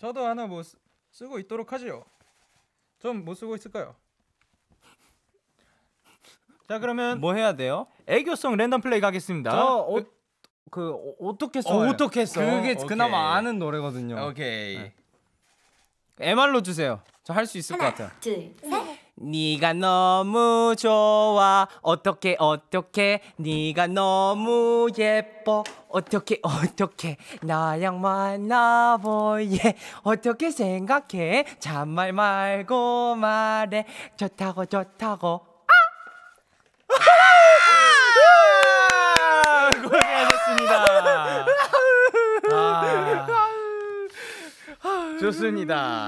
저도 하나 뭐 쓰, 쓰고 있도록 하지요. 좀못 뭐 쓰고 있을까요? 자 그러면 뭐 해야 돼요? 애교송 랜덤 플레이 가겠습니다. 저 그 어, 그, 어, 어떻게 써? 어, 떻게 써? 그게 오케이. 그나마 아는 노래거든요. 오케이. 네. MR로 주세요. 저 할 수 있을 하나, 것 같아요. 둘, 네가 너무 좋아 어떻게 어떻게 네가 너무 예뻐 어떻게 어떻게 나랑 만나보예 어떻게 생각해 잔말 말고 말해 좋다고 좋다고 아 네! 고생하셨습니다 아, 좋습니다.